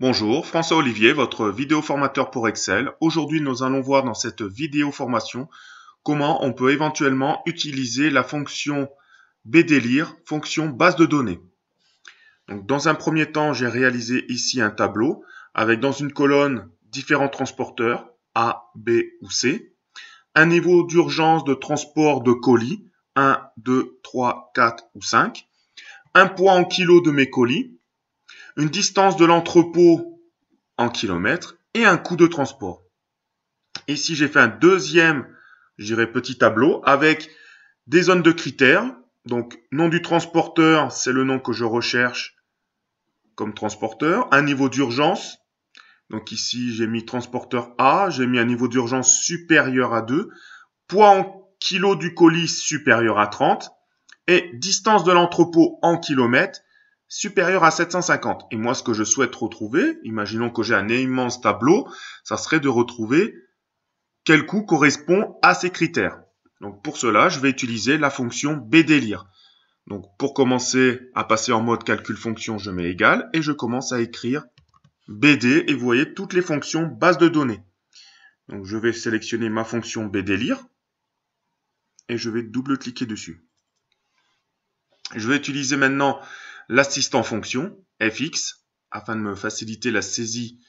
Bonjour, François Olivier, votre vidéo formateur pour Excel. Aujourd'hui, nous allons voir dans cette vidéo formation comment on peut éventuellement utiliser la fonction BDLIR, fonction base de données. Donc, dans un premier temps, j'ai réalisé ici un tableau avec dans une colonne différents transporteurs A, B ou C, un niveau d'urgence de transport de colis 1, 2, 3, 4 ou 5, un poids en kilo de mes colis, une distance de l'entrepôt en kilomètres et un coût de transport. Ici, j'ai fait un deuxième, je petit tableau avec des zones de critères. Donc, nom du transporteur, c'est le nom que je recherche comme transporteur. Un niveau d'urgence. Donc ici, j'ai mis transporteur A. J'ai mis un niveau d'urgence supérieur à 2. Poids en kilos du colis supérieur à 30. Et distance de l'entrepôt en kilomètres supérieur à 750. Et moi, ce que je souhaite retrouver, imaginons que j'ai un immense tableau, ça serait de retrouver quel coût correspond à ces critères. Donc pour cela, je vais utiliser la fonction Lire. Donc pour commencer à passer en mode calcul fonction, je mets égal et je commence à écrire bd et vous voyez toutes les fonctions base de données. Donc je vais sélectionner ma fonction lire. et je vais double-cliquer dessus. Je vais utiliser maintenant l'assistant fonction fx afin de me faciliter la saisie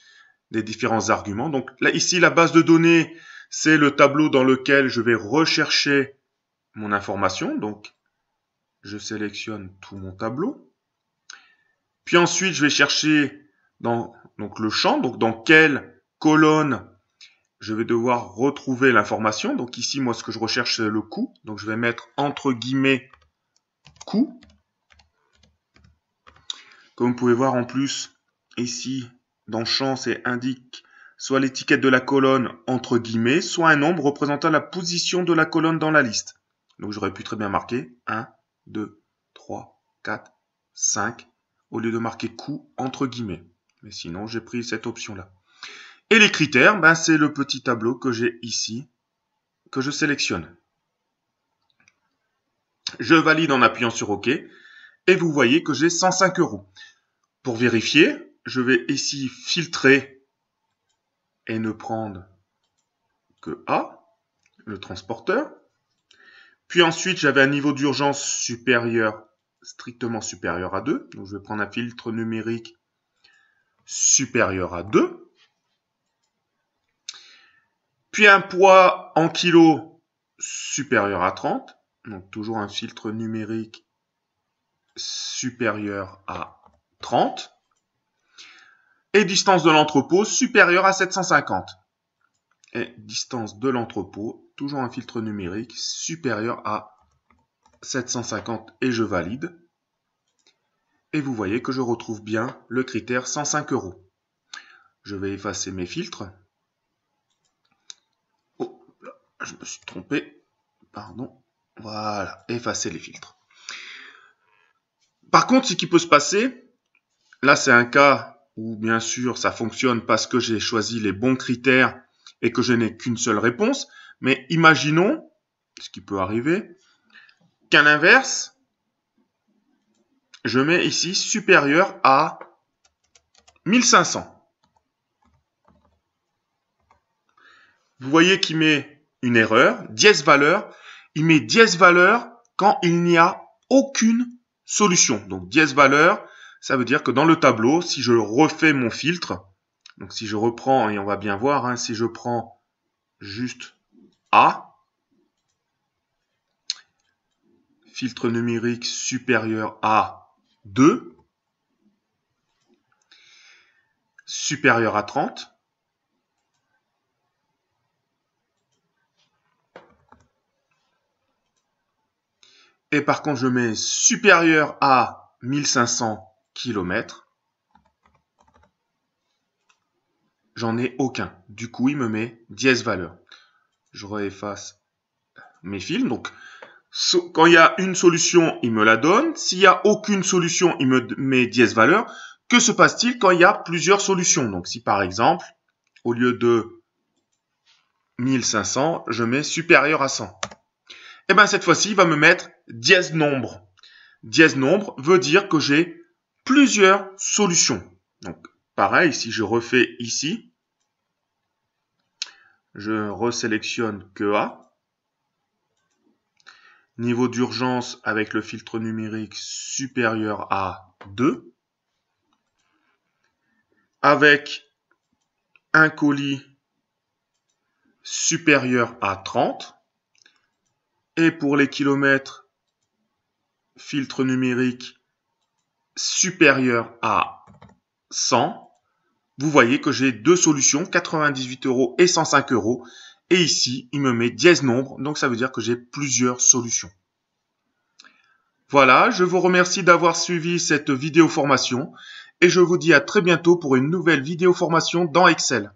des différents arguments. Donc là, ici, la base de données, c'est le tableau dans lequel je vais rechercher mon information. Donc, je sélectionne tout mon tableau. Puis ensuite, je vais chercher dans donc, le champ, donc dans quelle colonne je vais devoir retrouver l'information. Donc ici, moi, ce que je recherche, c'est le coût. Donc, je vais mettre entre guillemets coût. Comme vous pouvez voir en plus, ici, dans champ, c'est indique soit l'étiquette de la colonne entre guillemets, soit un nombre représentant la position de la colonne dans la liste. Donc j'aurais pu très bien marquer 1, 2, 3, 4, 5, au lieu de marquer coût », entre guillemets. Mais sinon, j'ai pris cette option-là. Et les critères, ben, c'est le petit tableau que j'ai ici, que je sélectionne. Je valide en appuyant sur OK, et vous voyez que j'ai 105 euros. Pour vérifier, je vais ici filtrer et ne prendre que A, le transporteur. Puis ensuite, j'avais un niveau d'urgence supérieur, strictement supérieur à 2. Donc je vais prendre un filtre numérique supérieur à 2. Puis un poids en kilos supérieur à 30. Donc toujours un filtre numérique supérieur à 30 et distance de l'entrepôt supérieure à 750. Et distance de l'entrepôt, toujours un filtre numérique, supérieur à 750 et je valide. Et vous voyez que je retrouve bien le critère 105 euros. Je vais effacer mes filtres. Oh, je me suis trompé. Pardon. Voilà, effacer les filtres. Par contre, ce qui peut se passer, Là, c'est un cas où, bien sûr, ça fonctionne parce que j'ai choisi les bons critères et que je n'ai qu'une seule réponse. Mais imaginons, ce qui peut arriver, qu'à l'inverse, je mets ici supérieur à 1500. Vous voyez qu'il met une erreur, 10 valeur Il met 10 valeurs quand il n'y a aucune solution. Donc 10 valeur ça veut dire que dans le tableau, si je refais mon filtre, donc si je reprends, et on va bien voir, hein, si je prends juste A, filtre numérique supérieur à 2, supérieur à 30, et par contre je mets supérieur à 1500 kilomètres. J'en ai aucun. Du coup, il me met dièse valeur. Je réefface mes fils. Donc, quand il y a une solution, il me la donne. S'il n'y a aucune solution, il me met dièse valeur. Que se passe-t-il quand il y a plusieurs solutions Donc, si par exemple, au lieu de 1500, je mets supérieur à 100. Eh bien, cette fois-ci, il va me mettre dièse nombre. Dièse nombre veut dire que j'ai plusieurs solutions. Donc, pareil, si je refais ici, je resélectionne que A. Niveau d'urgence avec le filtre numérique supérieur à 2. Avec un colis supérieur à 30. Et pour les kilomètres, filtre numérique supérieur à 100, vous voyez que j'ai deux solutions, 98 euros et 105 euros. Et ici, il me met dièse nombre, donc ça veut dire que j'ai plusieurs solutions. Voilà, je vous remercie d'avoir suivi cette vidéo formation et je vous dis à très bientôt pour une nouvelle vidéo formation dans Excel.